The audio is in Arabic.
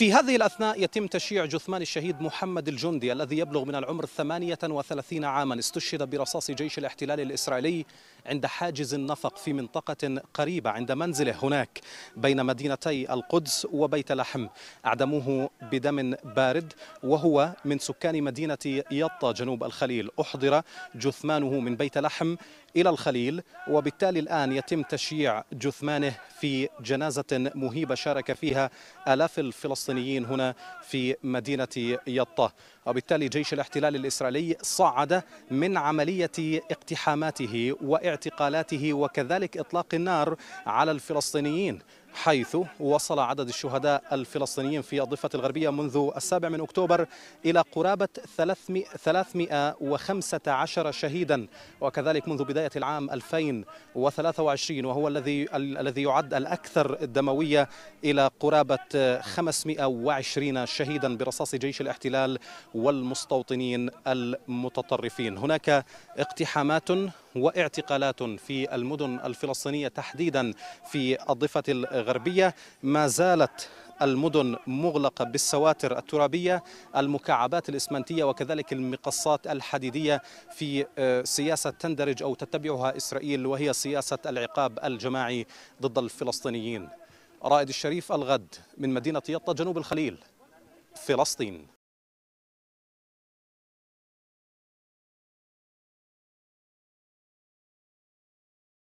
في هذه الأثناء يتم تشييع جثمان الشهيد محمد الجندي الذي يبلغ من العمر 38 عاما استشهد برصاص جيش الاحتلال الإسرائيلي عند حاجز النفق في منطقة قريبة عند منزله هناك بين مدينتي القدس وبيت لحم أعدموه بدم بارد وهو من سكان مدينة يطا جنوب الخليل أحضر جثمانه من بيت لحم إلى الخليل وبالتالي الآن يتم تشييع جثمانه في جنازة مهيبة شارك فيها آلاف الفلسطينيين الفلسطينيين هنا في مدينة يطة وبالتالي جيش الاحتلال الإسرائيلي صعد من عملية اقتحاماته واعتقالاته وكذلك إطلاق النار على الفلسطينيين حيث وصل عدد الشهداء الفلسطينيين في الضفة الغربية منذ السابع من أكتوبر إلى قرابة 315 شهيدا وكذلك منذ بداية العام 2023 وهو الذي الذي يعد الأكثر دموية إلى قرابة 520 شهيدا برصاص جيش الاحتلال والمستوطنين المتطرفين هناك اقتحامات واعتقالات في المدن الفلسطينية تحديدا في الضفة الغربية ما زالت المدن مغلقة بالسواتر الترابية المكعبات الإسمنتية وكذلك المقصات الحديدية في آه، سياسة تندرج أو تتبعها إسرائيل وهي سياسة العقاب الجماعي ضد الفلسطينيين رائد الشريف الغد من مدينة يطا جنوب الخليل فلسطين